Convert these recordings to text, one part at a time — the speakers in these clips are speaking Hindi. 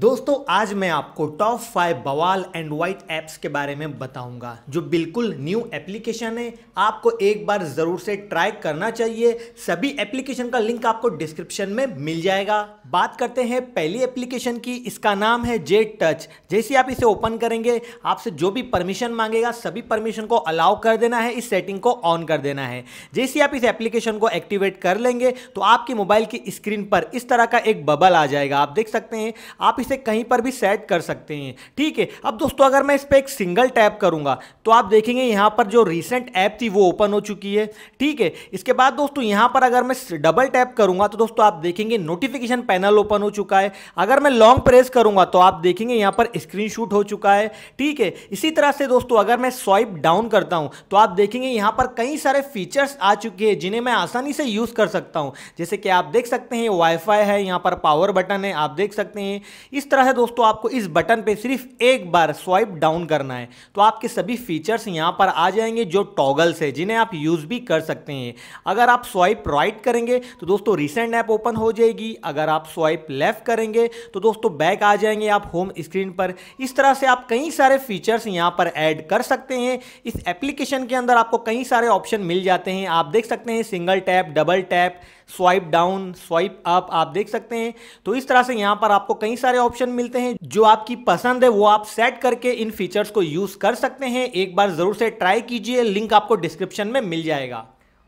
दोस्तों आज मैं आपको टॉप फाइव बवाल एंड वाइट ऐप्स के बारे में बताऊंगा जो बिल्कुल न्यू एप्लीकेशन है आपको एक बार ज़रूर से ट्राई करना चाहिए सभी एप्लीकेशन का लिंक आपको डिस्क्रिप्शन में मिल जाएगा बात करते हैं पहली एप्लीकेशन की इसका नाम है जेट टच जैसे आप इसे ओपन करेंगे आपसे जो भी परमिशन मांगेगा सभी परमिशन को अलाउ कर देना है इस सेटिंग को ऑन कर देना है जैसे आप इस एप्लीकेशन को एक्टिवेट कर लेंगे तो आपके मोबाइल की स्क्रीन पर इस तरह का एक बबल आ जाएगा आप देख सकते हैं आप इसे कहीं पर भी सेट कर सकते हैं ठीक है अब दोस्तों अगर मैं इस पर एक सिंगल टैप करूंगा तो आप देखेंगे यहां पर जो रिसेंट ऐप थी वो ओपन हो चुकी है ठीक है इसके बाद दोस्तों यहां पर अगर मैं डबल टैप करूंगा तो दोस्तों आप देखेंगे नोटिफिकेशन पैनल ओपन हो चुका है अगर मैं लॉन्ग प्रेस करूंगा तो आप देखेंगे यहां पर स्क्रीन हो चुका है ठीक है इसी तरह से दोस्तों अगर मैं स्वाइप डाउन करता हूं तो आप देखेंगे यहां पर कई सारे फीचर्स आ चुके हैं जिन्हें मैं आसानी से यूज़ कर सकता हूं जैसे कि आप देख सकते हैं वाईफाई है यहां पर पावर बटन है आप देख सकते हैं इस तरह से दोस्तों आपको इस बटन पे सिर्फ एक बार स्वाइप डाउन करना है तो आपके सभी फीचर्स यहाँ पर आ जाएंगे जो टॉगल्स है जिन्हें आप यूज़ भी कर सकते हैं अगर आप स्वाइप राइट करेंगे तो दोस्तों रिसेंट ऐप ओपन हो जाएगी अगर आप स्वाइप लेफ्ट करेंगे तो दोस्तों बैक आ जाएंगे आप होम स्क्रीन पर इस तरह से आप कई सारे फीचर्स यहाँ पर ऐड कर सकते हैं इस एप्लीकेशन के अंदर आपको कई सारे ऑप्शन मिल जाते हैं आप देख सकते हैं single tap double tap swipe down swipe up आप देख सकते हैं तो इस तरह से यहाँ पर आपको कई सारे ऑप्शन मिलते हैं जो आपकी पसंद है वो आप सेट करके इन फीचर्स को यूज कर सकते हैं एक बार जरूर से ट्राई कीजिए लिंक आपको डिस्क्रिप्शन में मिल जाएगा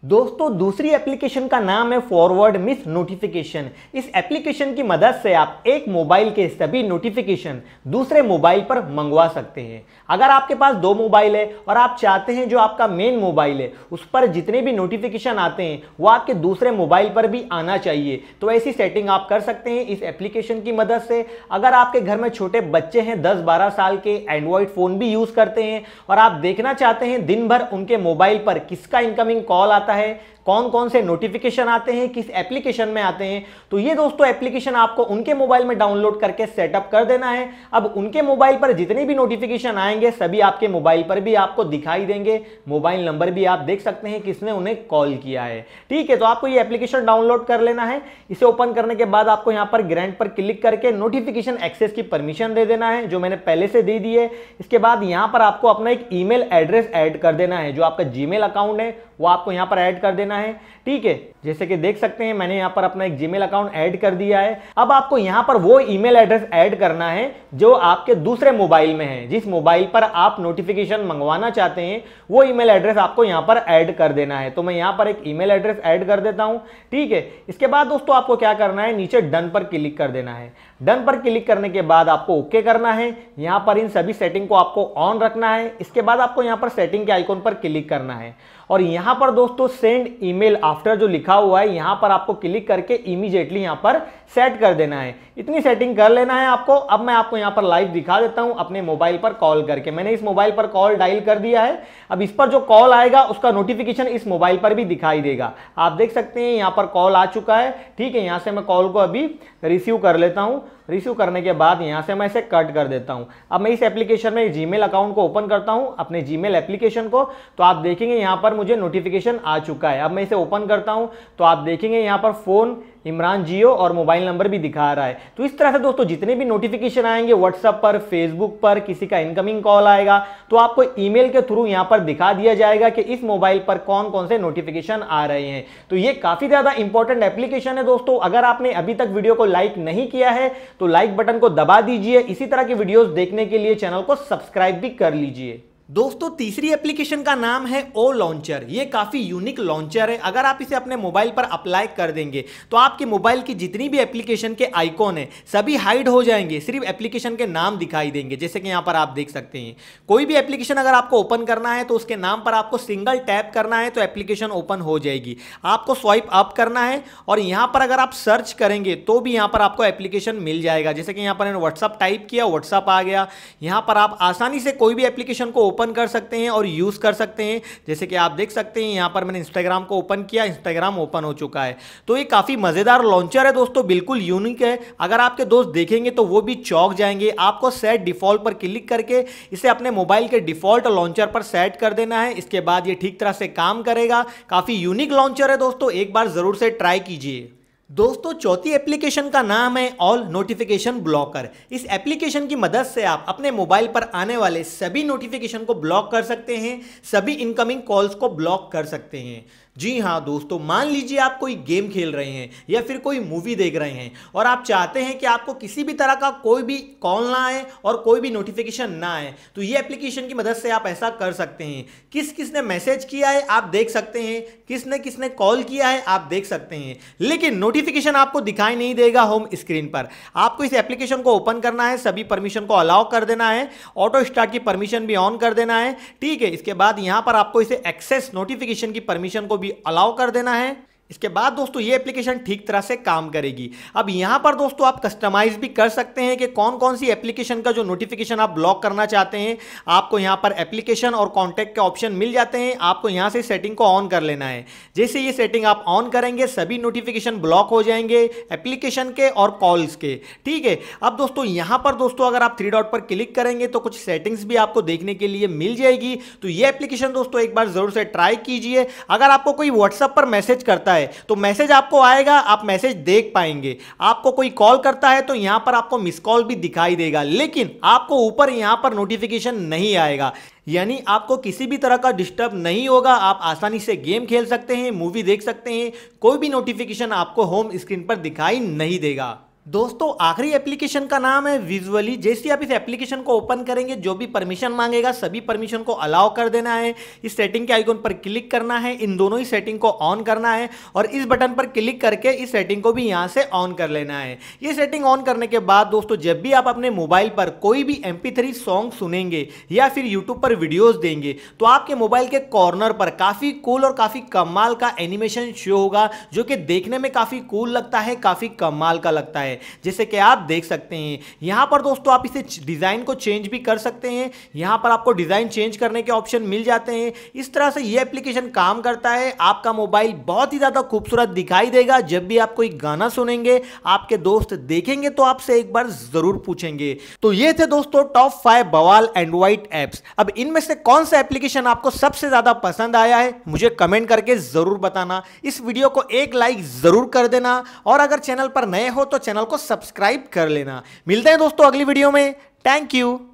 दोस्तों दूसरी एप्लीकेशन का नाम है फॉरवर्ड मिस नोटिफिकेशन इस एप्लीकेशन की मदद से आप एक मोबाइल के सभी नोटिफिकेशन दूसरे मोबाइल पर मंगवा सकते हैं अगर आपके पास दो मोबाइल है और आप चाहते हैं जो आपका मेन मोबाइल है उस पर जितने भी नोटिफिकेशन आते हैं वो आपके दूसरे मोबाइल पर भी आना चाहिए तो ऐसी सेटिंग आप कर सकते हैं इस एप्लीकेशन की मदद से अगर आपके घर में छोटे बच्चे हैं दस बारह साल के एंड्रॉयड फ़ोन भी यूज़ करते हैं और आप देखना चाहते हैं दिन भर उनके मोबाइल पर किसका इनकमिंग कॉल आता है है कौन कौन से नोटिफिकेशन आते हैं किस एप्लीकेशन में आते हैं तो ये दोस्तों एप्लीकेशन आपको उनके मोबाइल में डाउनलोड करके सेटअप कर देना है अब उनके मोबाइल पर जितने भी नोटिफिकेशन आएंगे सभी आपके मोबाइल पर भी आपको दिखाई देंगे मोबाइल नंबर भी आप देख सकते हैं किसने उन्हें कॉल किया है ठीक है तो आपको ये एप्लीकेशन डाउनलोड कर लेना है इसे ओपन करने के बाद आपको यहाँ पर ग्रैंड पर क्लिक करके नोटिफिकेशन एक्सेस की परमिशन दे देना है जो मैंने पहले से दे दी है इसके बाद यहाँ पर आपको अपना एक ई एड्रेस एड कर देना है जो आपका जी अकाउंट है वो आपको यहाँ पर एड कर देना करना है ठीक है जैसे कि देख सकते हैं मैंने यहाँ पर अपना एक जीमेल अकाउंट ऐड कर दिया है अब आपको यहाँ पर वो ईमेल एड्रेस ऐड करना है जो आपके दूसरे मोबाइल में है जिस मोबाइल पर आप नोटिफिकेशन मंगवाना चाहते हैं वो ईमेल एड्रेस आपको यहाँ पर ऐड कर देना है तो मैं यहाँ पर एक ईमेल एड्रेस ऐड कर देता हूँ ठीक है इसके बाद दोस्तों आपको क्या करना है नीचे डन पर क्लिक कर देना है डन पर क्लिक करने के बाद आपको ओके करना है यहाँ पर इन सभी सेटिंग को आपको ऑन रखना है इसके बाद आपको यहाँ पर सेटिंग के आइकॉन पर क्लिक करना है और यहां पर दोस्तों सेंड ईमेल आफ्टर जो लिखा हुआ है यहां पर आपको क्लिक करके इमीजिएटली यहां पर सेट कर देना है इतनी सेटिंग कर लेना है आपको अब मैं आपको यहां पर लाइव दिखा देता हूं अपने मोबाइल पर कॉल करके मैंने इस मोबाइल पर कॉल डायल कर दिया है अब इस पर जो कॉल आएगा उसका नोटिफिकेशन इस मोबाइल पर भी दिखाई देगा आप देख सकते हैं यहां पर कॉल आ चुका है ठीक है यहां से मैं कॉल को अभी रिसीव कर लेता हूँ रिसीव करने के बाद यहाँ से मैं इसे कट कर देता हूँ अब मैं इस एप्लीकेशन में जी अकाउंट को ओपन करता हूँ अपने जी एप्लीकेशन को तो आप देखेंगे यहाँ पर मुझे नोटिफिकेशन आ चुका है अब मैं इसे ओपन करता हूँ तो आप देखेंगे यहाँ पर फ़ोन इमरान जियो और मोबाइल नंबर भी दिखा रहा है तो इस तरह से दोस्तों जितने भी नोटिफिकेशन आएंगे व्हाट्सअप पर फेसबुक पर किसी का इनकमिंग कॉल आएगा तो आपको ईमेल के थ्रू यहाँ पर दिखा दिया जाएगा कि इस मोबाइल पर कौन कौन से नोटिफिकेशन आ रहे हैं तो ये काफी ज्यादा इंपॉर्टेंट एप्लीकेशन है दोस्तों अगर आपने अभी तक वीडियो को लाइक नहीं किया है तो लाइक बटन को दबा दीजिए इसी तरह की वीडियोज देखने के लिए चैनल को सब्सक्राइब भी कर लीजिए दोस्तों तीसरी एप्लीकेशन का नाम है ओ लॉन्चर ये काफ़ी यूनिक लॉन्चर है अगर आप इसे अपने मोबाइल पर अप्लाई कर देंगे तो आपके मोबाइल की जितनी भी एप्लीकेशन के आइकॉन है सभी हाइड हो जाएंगे सिर्फ एप्लीकेशन के नाम दिखाई देंगे जैसे कि यहाँ पर आप देख सकते हैं कोई भी एप्लीकेशन अगर आपको ओपन करना है तो उसके नाम पर आपको सिंगल टैप करना है तो एप्लीकेशन ओपन हो जाएगी आपको स्वाइप अप करना है और यहाँ पर अगर आप सर्च करेंगे तो भी यहाँ पर आपको एप्लीकेशन मिल जाएगा जैसे कि यहाँ पर व्हाट्सअप टाइप किया व्हाट्सअप आ गया यहाँ पर आप आसानी से कोई भी एप्लीकेशन को ओपन कर सकते हैं और यूज़ कर सकते हैं जैसे कि आप देख सकते हैं यहाँ पर मैंने इंस्टाग्राम को ओपन किया इंस्टाग्राम ओपन हो चुका है तो ये काफ़ी मज़ेदार लॉन्चर है दोस्तों बिल्कुल यूनिक है अगर आपके दोस्त देखेंगे तो वो भी चौक जाएंगे आपको सेट डिफ़ॉल्ट पर क्लिक करके इसे अपने मोबाइल के डिफ़ॉल्ट लॉन्चर पर सेट कर देना है इसके बाद ये ठीक तरह से काम करेगा काफ़ी यूनिक लॉन्चर है दोस्तों एक बार ज़रूर से ट्राई कीजिए दोस्तों चौथी एप्लीकेशन का नाम है ऑल नोटिफिकेशन ब्लॉकर इस एप्लीकेशन की मदद से आप अपने मोबाइल पर आने वाले सभी नोटिफिकेशन को ब्लॉक कर सकते हैं सभी इनकमिंग कॉल्स को ब्लॉक कर सकते हैं जी हाँ दोस्तों मान लीजिए आप कोई गेम खेल रहे हैं या फिर कोई मूवी देख रहे हैं और आप चाहते हैं कि आपको किसी भी तरह का कोई भी कॉल ना आए और कोई भी नोटिफिकेशन ना आए तो ये एप्लीकेशन की मदद से आप ऐसा कर सकते हैं किस किसने मैसेज किया है आप देख सकते हैं किसने किसने कॉल किया है आप देख सकते हैं लेकिन नोटिफिकेशन आपको दिखाई नहीं देगा होम स्क्रीन पर आपको इस एप्लीकेशन को ओपन करना है सभी परमिशन को अलाउ कर देना है ऑटो स्टार्ट की परमिशन भी ऑन कर देना है ठीक है इसके बाद यहाँ पर आपको इसे एक्सेस नोटिफिकेशन की परमिशन को भी अलाउ कर देना है इसके बाद दोस्तों ये एप्लीकेशन ठीक तरह से काम करेगी अब यहां पर दोस्तों आप कस्टमाइज भी कर सकते हैं कि कौन कौन सी एप्लीकेशन का जो नोटिफिकेशन आप ब्लॉक करना चाहते हैं आपको यहां पर एप्लीकेशन और कॉन्टैक्ट के ऑप्शन मिल जाते हैं आपको यहां से सेटिंग को ऑन कर लेना है जैसे ये सेटिंग आप ऑन करेंगे सभी नोटिफिकेशन ब्लॉक हो जाएंगे एप्लीकेशन के और कॉल्स के ठीक है अब दोस्तों यहां पर दोस्तों अगर आप थ्री डॉट पर क्लिक करेंगे तो कुछ सेटिंग्स भी आपको देखने के लिए मिल जाएगी तो ये एप्लीकेशन दोस्तों एक बार जरूर से ट्राई कीजिए अगर आपको कोई व्हाट्सअप पर मैसेज करता है तो मैसेज आपको आएगा आप मैसेज देख पाएंगे आपको कोई कॉल करता है तो यहां पर आपको मिस कॉल भी दिखाई देगा लेकिन आपको ऊपर यहां पर नोटिफिकेशन नहीं आएगा यानी आपको किसी भी तरह का डिस्टर्ब नहीं होगा आप आसानी से गेम खेल सकते हैं मूवी देख सकते हैं कोई भी नोटिफिकेशन आपको होम स्क्रीन पर दिखाई नहीं देगा दोस्तों आखिरी एप्लीकेशन का नाम है विजुअली जैसे आप इस एप्लीकेशन को ओपन करेंगे जो भी परमिशन मांगेगा सभी परमिशन को अलाउ कर देना है इस सेटिंग के आइकन पर क्लिक करना है इन दोनों ही सेटिंग को ऑन करना है और इस बटन पर क्लिक करके इस सेटिंग को भी यहाँ से ऑन कर लेना है ये सेटिंग ऑन करने के बाद दोस्तों जब भी आप अपने मोबाइल पर कोई भी एम सॉन्ग सुनेंगे या फिर यूट्यूब पर वीडियोज़ देंगे तो आपके मोबाइल के कॉर्नर पर काफ़ी कूल और काफ़ी कमाल का एनिमेशन शो होगा जो कि देखने में काफ़ी कूल लगता है काफ़ी कमाल का लगता है है जैसे कि आप देख सकते हैं यहाँ पर दोस्तों आप इसे डिज़ाइन को चेंज भी कर सकते हैं यहाँ पर आपको डिज़ाइन चेंज करने के ऑप्शन मिल जाते हैं इस तरह से ये एप्लीकेशन काम करता है आपका मोबाइल बहुत ही ज़्यादा खूबसूरत दिखाई देगा जब भी आप कोई गाना सुनेंगे आपके दोस्त देखेंगे तो आपसे एक बार ज़रूर पूछेंगे तो ये थे दोस्तों टॉप फाइव बवाल एंड्रॉइड एप्स अब इनमें से कौन सा एप्लीकेशन आपको सबसे ज़्यादा पसंद आया है मुझे कमेंट करके ज़रूर बताना इस वीडियो को एक लाइक ज़रूर कर देना और अगर चैनल पर नए हो तो चैनल चैनल को सब्सक्राइब कर लेना मिलते हैं दोस्तों अगली वीडियो में थैंक यू